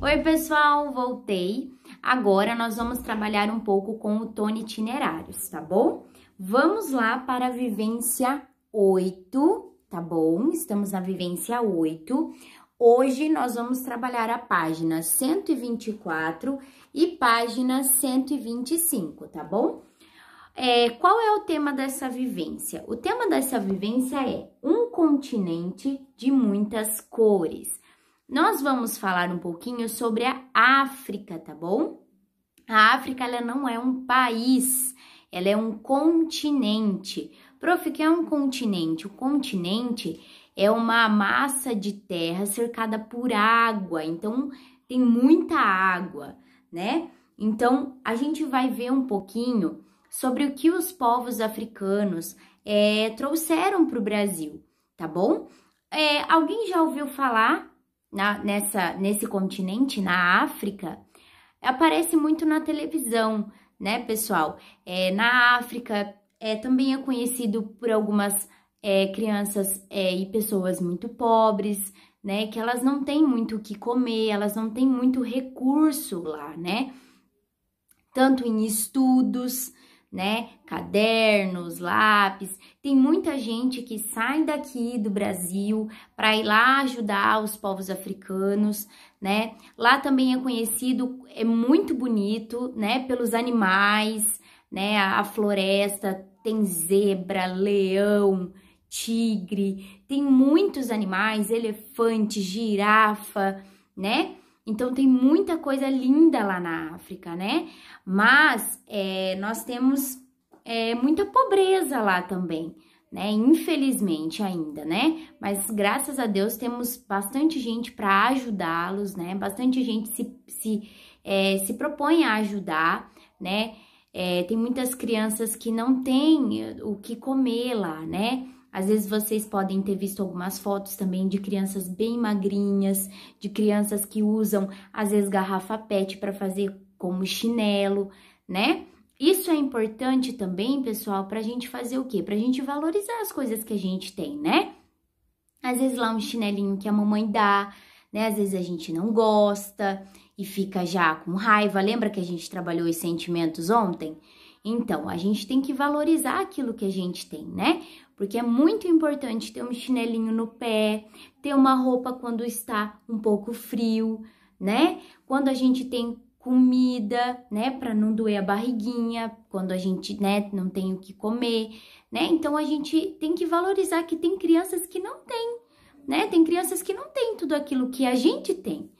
Oi, pessoal, voltei. Agora nós vamos trabalhar um pouco com o Tone Itinerários, tá bom? Vamos lá para a vivência 8, tá bom? Estamos na vivência 8. Hoje nós vamos trabalhar a página 124 e página 125, tá bom? É, qual é o tema dessa vivência? O tema dessa vivência é um continente de muitas cores. Nós vamos falar um pouquinho sobre a África, tá bom? A África ela não é um país, ela é um continente. Prof, o que é um continente? O continente é uma massa de terra cercada por água, então tem muita água, né? Então a gente vai ver um pouquinho sobre o que os povos africanos é, trouxeram para o Brasil, tá bom? É, alguém já ouviu falar na, nessa, nesse continente, na África, aparece muito na televisão, né, pessoal? É, na África é, também é conhecido por algumas é, crianças é, e pessoas muito pobres, né? Que elas não têm muito o que comer, elas não têm muito recurso lá, né? Tanto em estudos, né? Cadernos, lápis. Tem muita gente que sai daqui do Brasil para ir lá ajudar os povos africanos, né? Lá também é conhecido, é muito bonito, né? Pelos animais, né? A, a floresta tem zebra, leão, tigre, tem muitos animais, elefante, girafa, né? Então tem muita coisa linda lá na África, né? Mas é, nós temos é, muita pobreza lá também, né? Infelizmente ainda, né? Mas graças a Deus temos bastante gente para ajudá-los, né? Bastante gente se, se, é, se propõe a ajudar, né? É, tem muitas crianças que não têm o que comer lá, né? Às vezes vocês podem ter visto algumas fotos também de crianças bem magrinhas, de crianças que usam às vezes garrafa PET para fazer como chinelo, né? Isso é importante também, pessoal, para a gente fazer o quê? Para a gente valorizar as coisas que a gente tem, né? Às vezes lá um chinelinho que a mamãe dá, né? Às vezes a gente não gosta e fica já com raiva. Lembra que a gente trabalhou os sentimentos ontem? Então, a gente tem que valorizar aquilo que a gente tem, né? Porque é muito importante ter um chinelinho no pé, ter uma roupa quando está um pouco frio, né? Quando a gente tem comida, né, para não doer a barriguinha, quando a gente, né, não tem o que comer, né? Então a gente tem que valorizar que tem crianças que não têm, né? Tem crianças que não têm tudo aquilo que a gente tem,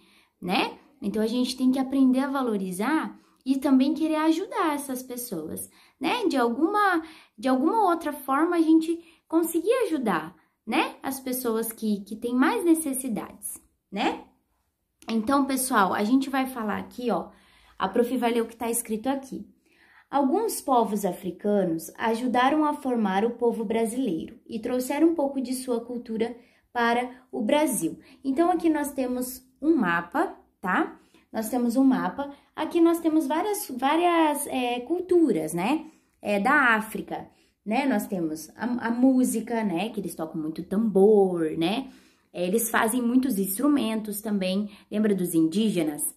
né? Então a gente tem que aprender a valorizar e também querer ajudar essas pessoas, né? De alguma, de alguma outra forma a gente conseguir ajudar, né? As pessoas que, que têm mais necessidades, né? Então, pessoal, a gente vai falar aqui, ó, a prof vai ler o que está escrito aqui. Alguns povos africanos ajudaram a formar o povo brasileiro e trouxeram um pouco de sua cultura para o Brasil. Então, aqui nós temos um mapa, tá? nós temos um mapa. Aqui nós temos várias, várias é, culturas, né? É, da África, né? Nós temos a, a, música, né? Que eles tocam muito tambor, né? É, eles fazem muitos instrumentos também. Lembra dos indígenas?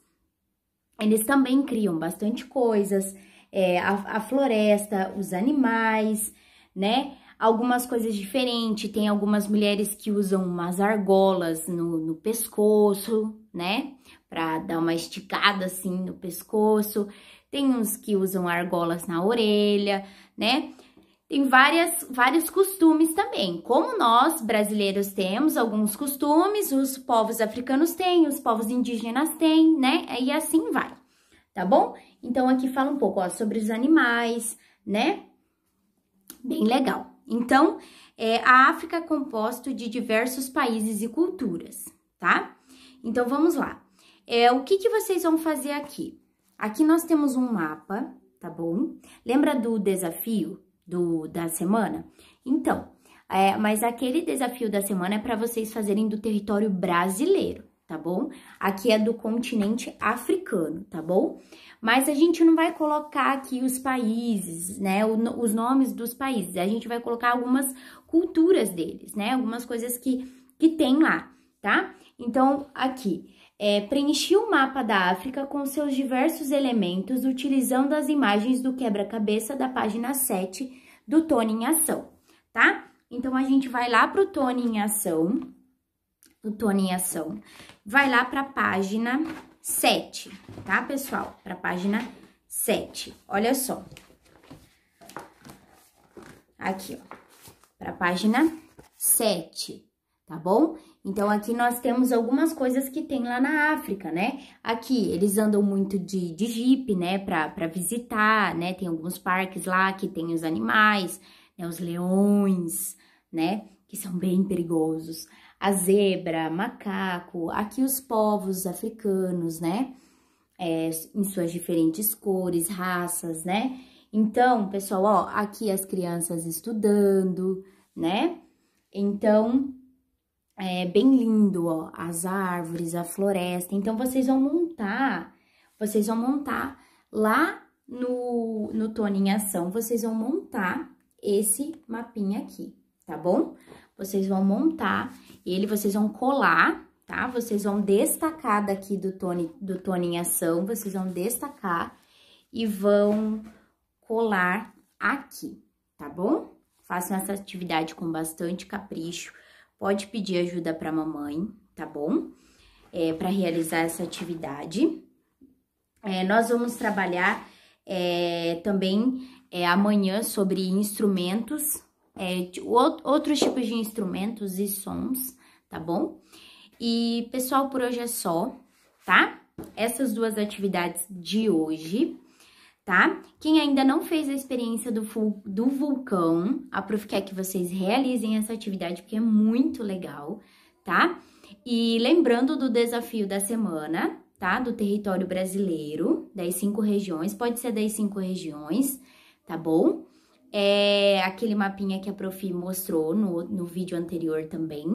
Eles também criam bastante coisas. É, a, a floresta, os animais, né? algumas coisas diferentes. Tem algumas mulheres que usam umas argolas no, no pescoço, né? Para dar uma esticada assim no pescoço. Tem uns que usam argolas na orelha, né? Tem várias, vários costumes também. Como nós, brasileiros, temos alguns costumes, os povos africanos têm, os povos indígenas têm, né? E assim vai, tá bom? Então, aqui fala um pouco ó, sobre os animais, né? Bem legal. Então, é, a África é composto de diversos países e culturas, tá? Então, vamos lá. É, o que, que vocês vão fazer aqui? Aqui nós temos um mapa, tá bom? Lembra do desafio do, da semana? Então, é, mas aquele desafio da semana é para vocês fazerem do território brasileiro, tá bom? Aqui é do continente africano, tá bom? Mas a gente não vai colocar aqui os países, né? O, os nomes dos países. A gente vai colocar algumas culturas deles, né? Algumas coisas que, que tem lá, tá? Então, aqui, é, preenchi o mapa da África com seus diversos elementos, utilizando as imagens do quebra-cabeça da página 7 do Tony em Ação, tá? Então, a gente vai lá para o Tony em Ação, o Tony em Ação, vai lá para a página 7, tá, pessoal? Para a página 7, olha só. Aqui, ó, para a página 7 tá bom? Então, aqui nós temos algumas coisas que tem lá na África, né? Aqui, eles andam muito de, de jipe, né, pra, pra visitar, né? Tem alguns parques lá que tem os animais, né, os leões, né, que são bem perigosos. A zebra, macaco, aqui os povos africanos, né, é, em suas diferentes cores, raças, né? Então, pessoal, ó, aqui as crianças estudando, né? Então, é, bem lindo, ó, as árvores, a floresta. Então vocês vão montar, vocês vão montar lá no, no Tony em Ação, vocês vão montar esse mapinha aqui, tá bom? Vocês vão montar ele, vocês vão colar, tá? Vocês vão destacar daqui do Tony, do Tony em Ação, vocês vão destacar e vão colar aqui, tá bom? Façam essa atividade com bastante capricho, pode pedir ajuda para a mamãe, tá bom? É, para realizar essa atividade. É, nós vamos trabalhar é, também é, amanhã sobre instrumentos, é, outros tipos de instrumentos e sons, tá bom? E pessoal, por hoje é só, tá? Essas duas atividades de hoje tá? Quem ainda não fez a experiência do, do vulcão, a prof quer é que vocês realizem essa atividade porque é muito legal, tá? E lembrando do desafio da semana, tá? Do território brasileiro, das cinco regiões, pode ser das cinco regiões, tá bom? É aquele mapinha que a prof mostrou no, no vídeo anterior também.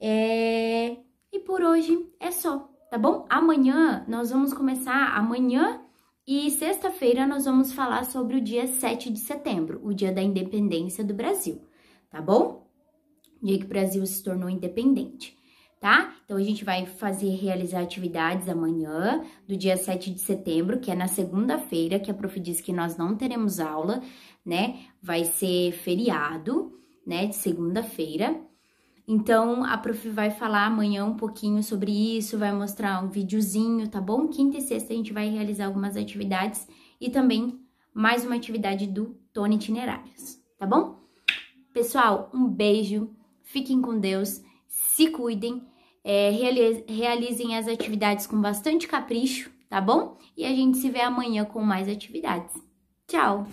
É... E por hoje é só, tá bom? Amanhã nós vamos começar, amanhã e sexta-feira nós vamos falar sobre o dia 7 de setembro, o dia da independência do Brasil, tá bom? Dia que o Brasil se tornou independente, tá? Então a gente vai fazer realizar atividades amanhã, do dia 7 de setembro, que é na segunda-feira, que a prof diz que nós não teremos aula, né? Vai ser feriado, né, de segunda-feira. Então a prof vai falar amanhã um pouquinho sobre isso, vai mostrar um videozinho, tá bom? Quinta e sexta a gente vai realizar algumas atividades e também mais uma atividade do Tony Itinerários, tá bom? Pessoal, um beijo, fiquem com Deus, se cuidem, é, realizem as atividades com bastante capricho, tá bom? E a gente se vê amanhã com mais atividades. Tchau!